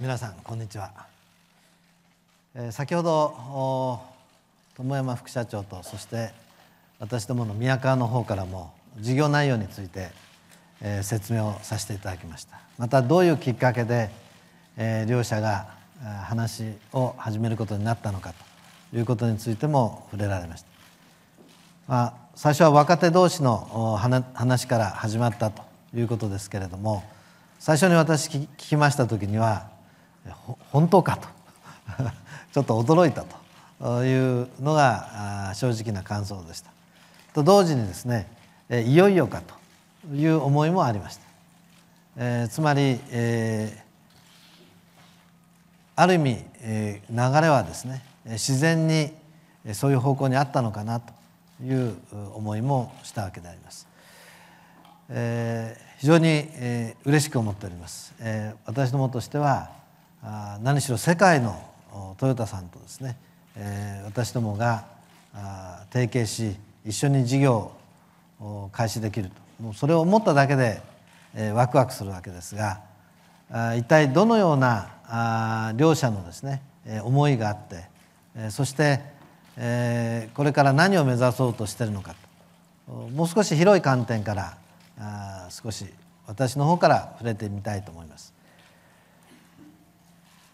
皆さんこんにちは、えー、先ほど友山副社長とそして私どもの宮川の方からも事業内容について、えー、説明をさせていただきましたまたどういうきっかけで、えー、両者が話を始めることになったのかということについても触れられました、まあ、最初は若手同士の話から始まったということですけれども最初に私聞きました時には本当かと ちょっと驚いたというのが正直な感想でした。と同時にですねいよいよかという思いもありました。えー、つまり、えー、ある意味、えー、流れはですね自然にそういう方向にあったのかなという思いもしたわけであります。えー、非常に、えー、嬉しく思っております。えー、私どもとしてはあ何しろ世界のトヨタさんとですね、え私どもが提携し一緒に事業を開始できるともうそれを思っただけで、えワクワクするわけですがあ一体どのような両者のですね、え思いがあって、えそして、えこれから何を目指そうとしてるのかともう少し広い観点からあ少し私の方から触れてみたいと思います。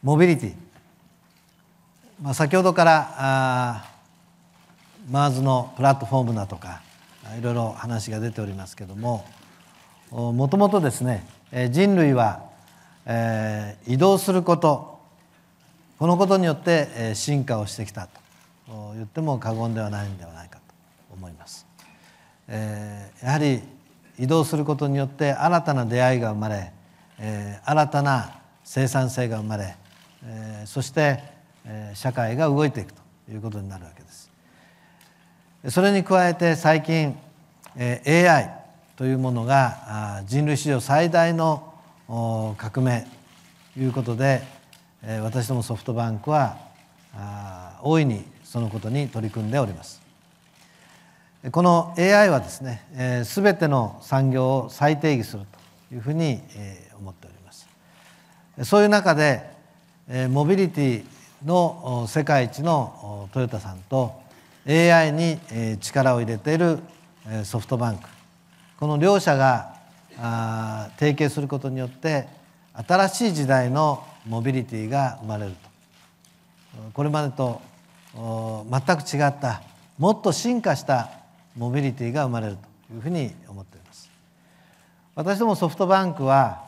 モビリティ、まあ、先ほどからあー e r s のプラットフォームだとかいろいろ話が出ておりますけどももともとですね人類は、えー、移動することこのことによって進化をしてきたと言っても過言ではないんではないかと思います。えー、やはり移動することによって新たな出会いが生まれ、えー、新たな生産性が生まれえそして、え社会が動いていくということになるわけです。それに加えて最近、え AI というものが人類史上最大の革命ということで、え私どもソフトバンクは大いにそのことに取り組んでおります。この AI はですね、え全ての産業を再定義するというふうに思っております。そういう中でモビリティの世界一のトヨタさんと AI に力を入れているソフトバンクこの両社が提携することによって新しい時代のモビリティが生まれるとこれまでと全く違ったもっと進化したモビリティが生まれるというふうに思っています私どもソフトバンクは、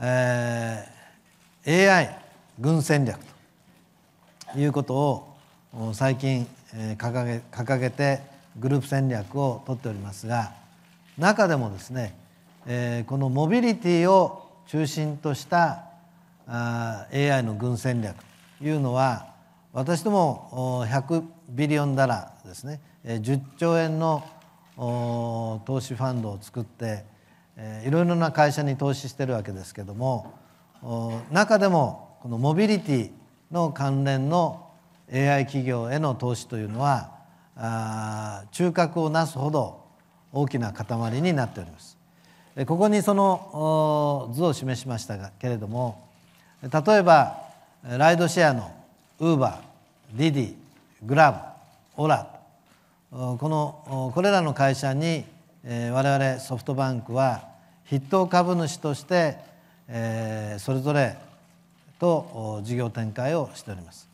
えー、AI 軍戦略ということを最近掲げ掲げてグループ戦略をとっておりますが中でもですね、えこのモビリティを中心としたあ AI の軍戦略というのは私ども100ビリオンダラーですね10兆円の投資ファンドを作っていろいろな会社に投資してるわけですけども中でもこのモビリティの関連の AI 企業への投資というのはあ中核をなすほど大きな塊になっております。ここにその図を示しましたがけれども例えばライドシェアのウーバーディディグラブオラこのこれらの会社に我々ソフトバンクは筆頭株主としてそれぞれと事業展開をしております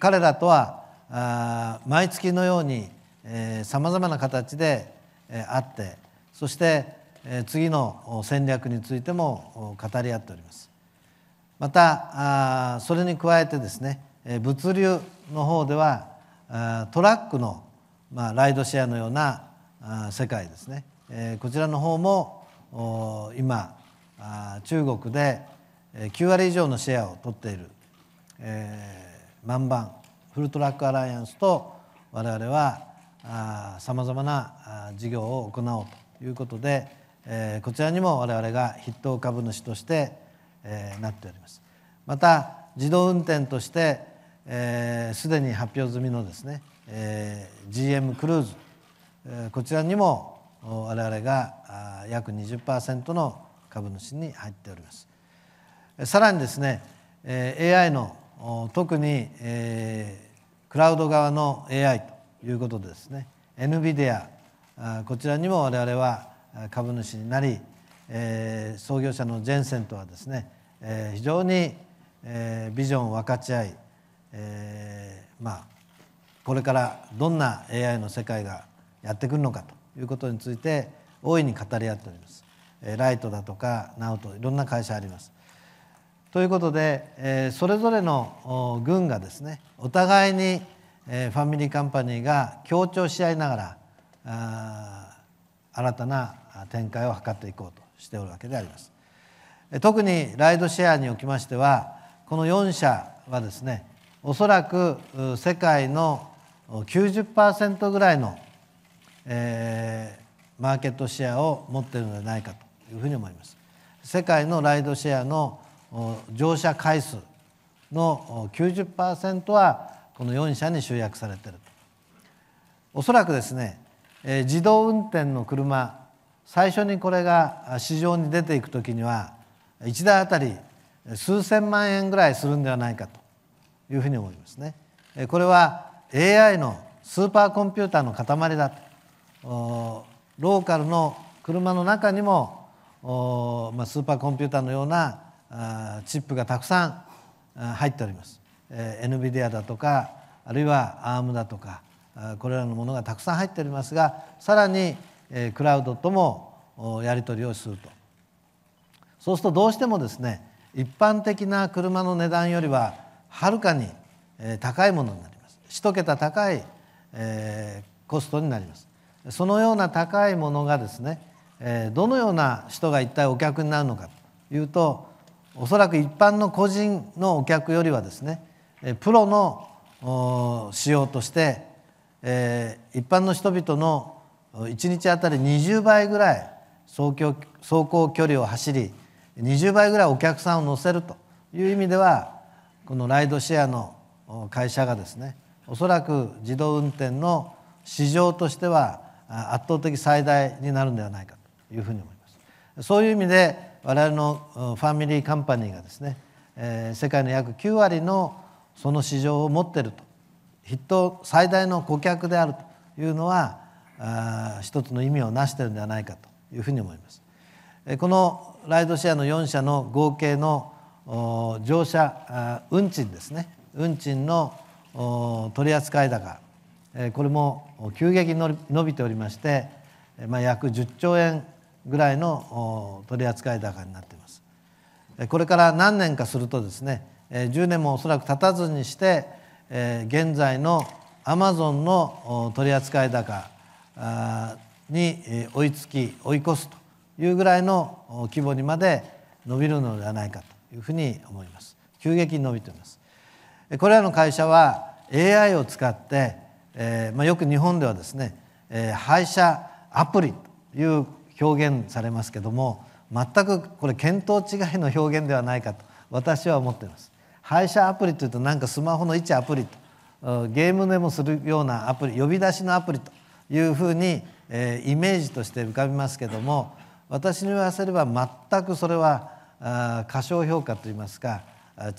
彼らとは毎月のようにさまざまな形で会ってそして次の戦略についても語り合っておりますまたそれに加えてですね物流の方ではトラックのライドシェアのような世界ですねこちらの方も今中国で9割以上のシェアを取っている、えー、マンバンフルトラックアライアンスと我々はさまざまな事業を行おうということで、えー、こちらにも我々が筆頭株主として、えー、なっております。また自動運転としてすで、えー、に発表済みのですね、えー、GM クルーズ、えー、こちらにも我々が約20%の株主に入っております。さらにですね AI の特にクラウド側の AI ということでですね NVIDIA こちらにも我々は株主になり創業者のジェンセンとはですね非常にビジョンを分かち合いまあこれからどんな AI の世界がやってくるのかということについて大いに語り合っております。ライトだとかナウトいろんな会社あります。ということで、えそれぞれの軍がですねお互いに、えファミリーカンパニーが協調し合いながら新たな展開を図っていこうとしておるわけであります。特にライドシェアにおきましてはこの4社はですねおそらく世界の90%ぐらいの、えー、マーケットシェアを持っているのではないかというふうに思います。世界のライドシェアの乗車回数の90%はこの4社に集約されているおそらくですね自動運転の車最初にこれが市場に出ていくときには1台あたり数千万円ぐらいするんではないかというふうに思いますね。これは AI のスーパーコンピューターの塊だとローカルの車の中にもスーパーコンピューターのようなチップがたくさん入っております。NVIDIA だとかあるいは ARM だとかこれらのものがたくさん入っておりますがさらにクラウドともやり取りをするとそうするとどうしてもですね一般的な車の値段よりははるかに高いものになります1桁高いコストになりますそのような高いものがですねどのような人が一体お客になるのかというとおそらく一般の個人のお客よりはですねプロの仕様として、え一般の人々の1日あたり20倍ぐらい走行距離を走り20倍ぐらいお客さんを乗せるという意味ではこのライドシェアの会社がですねおそらく自動運転の市場としては圧倒的最大になるんではないかというふうに思います。そういう意味で我々のファミリーカンパニーがですね、え世界の約9割のその市場を持ってると筆頭最大の顧客であるというのはあ一つの意味をなしてるんではないかというふうに思います。このライドシェアの4社の合計の乗車運賃ですね運賃の取扱高これも急激に伸びておりまして、まあ、約10兆円ぐらいの取り扱い高になっていますこれから何年かするとですね10年もおそらく経たずにして現在のアマゾンの取り扱い高に追いつき追い越すというぐらいの規模にまで伸びるのではないかというふうに思います急激に伸びていますこれらの会社は AI を使って、えまあ、よく日本ではですね、え配車アプリという表現されますけども全くこれ見当違いの表現ではないかと私は思っています。配車アプリというとなんかスマホの位置アプリとゲームでもするようなアプリ呼び出しのアプリというふうに、えー、イメージとして浮かびますけども私に言わせれば全くそれはあ過小評価といいますか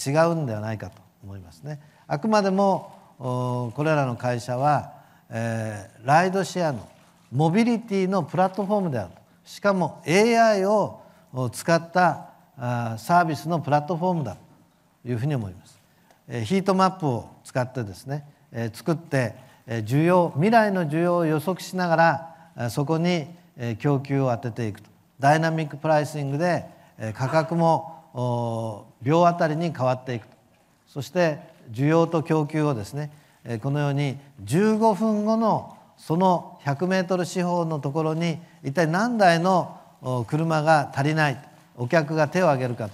違うんではないかと思いますね。あくまでもこれらの会社は、えー、ライドシェアのモビリティのプラットフォームであるとしかも AI を使ったサービスのプラットフォームだというふうに思います。ヒートマップを使ってですね作って需要未来の需要を予測しながらそこに供給を当てていくとダイナミックプライシングで価格も秒あたりに変わっていくとそして需要と供給をですねこのように15分後のその1 0 0ル四方のところに一体何台の車が足りないお客が手を挙げるか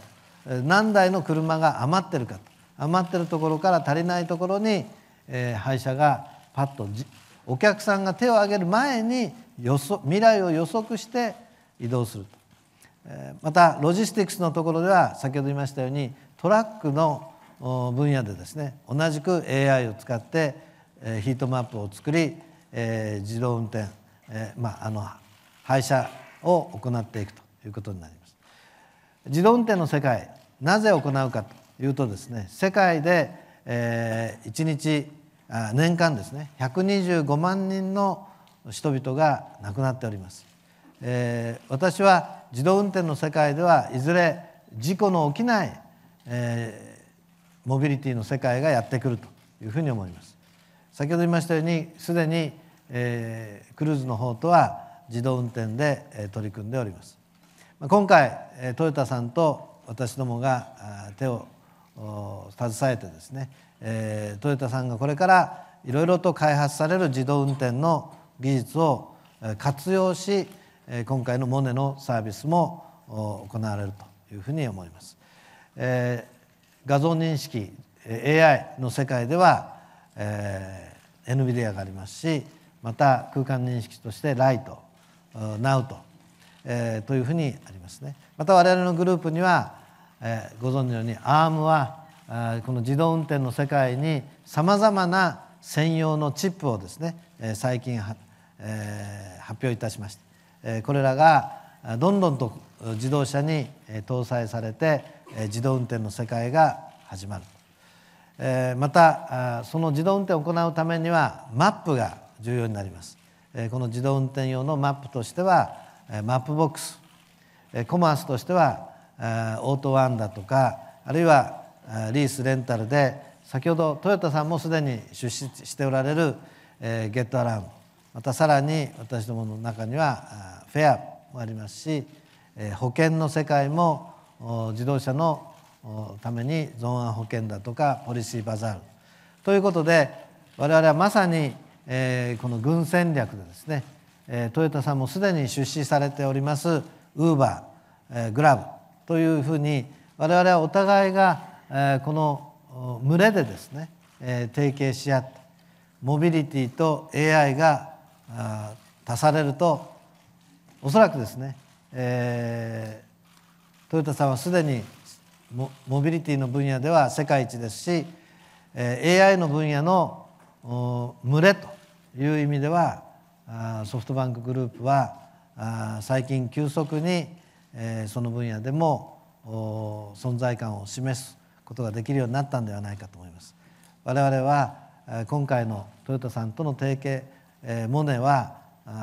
何台の車が余ってるか余ってるところから足りないところに、え廃車がパッとお客さんが手を挙げる前に予測未来を予測して移動すると、またロジスティクスのところでは先ほど言いましたようにトラックの分野でですね同じく AI を使って、えヒートマップを作り、え自動運転、えまあ、あの廃車を行っていくということになります自動運転の世界なぜ行うかというとですね世界で、えー、1日あ年間ですね125万人の人々が亡くなっております、えー、私は自動運転の世界ではいずれ事故の起きない、えー、モビリティの世界がやってくるというふうに思います先ほど言いましたようにすでに、えー、クルーズの方とは自動運転で取り組んでおります今回トヨタさんと私どもが手を携えてですねトヨタさんがこれからいろいろと開発される自動運転の技術を活用し今回のモネのサービスも行われるというふうに思います。え画像認識 AI の世界では、えー、NVIDIA がありますしまた空間認識としてライトナウと,、えー、というふうにありますねまた我々のグループには、えー、ご存知のように ARM はこの自動運転の世界にさまざまな専用のチップをですね、えー、最近は、えー、発表いたしました、えー、これらがどんどんと自動車に搭載されて自動運転の世界が始まるまたその自動運転を行うためにはマップが重要になりますこの自動運転用のマップとしてはマップボックスコマースとしてはオートワンだとかあるいはリースレンタルで先ほどトヨタさんもすでに出資しておられるゲットアラウンドまたさらに私どもの中にはフェアもありますし保険の世界も自動車のためにゾーン保険だとかポリシーバザールということで我々はまさにえー、この軍戦略でですね、えー、トヨタさんもすでに出資されておりますウーバー、えグラブというふうに我々はお互いが、えー、この群れでですね、えー、提携し合ってモビリティと AI が足されるとおそらくですね、えー、トヨタさんはすでにモビリティの分野では世界一ですし AI の分野の群れという意味ではソフトバンクグループは最近急速にその分野でも存在感を示すことができるようになったんではないかと思います。我々は今回のトヨタさんとの提携モネは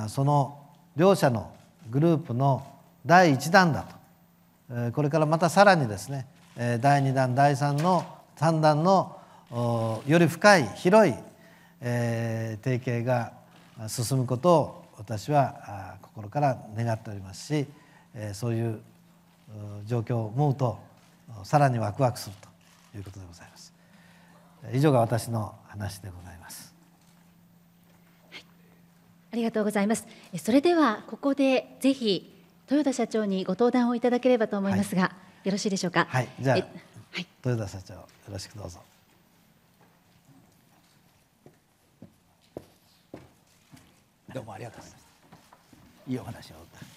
その両者のグループの第1弾だとこれからまたさらにですね第2弾第3の3弾のより深い広いえー、提携が進むことを私は心から願っておりますし、えー、そういう状況を思うとさらにワクワクするということでございます。以上が私の話でございます。はい、ありがとうございます。それではここでぜひ豊田社長にご登壇をいただければと思いますが、はい、よろしいでしょうか。はい、じゃあ、はい、豊田社長よろしくどうぞ。どうもありがとうございました。いいお話を。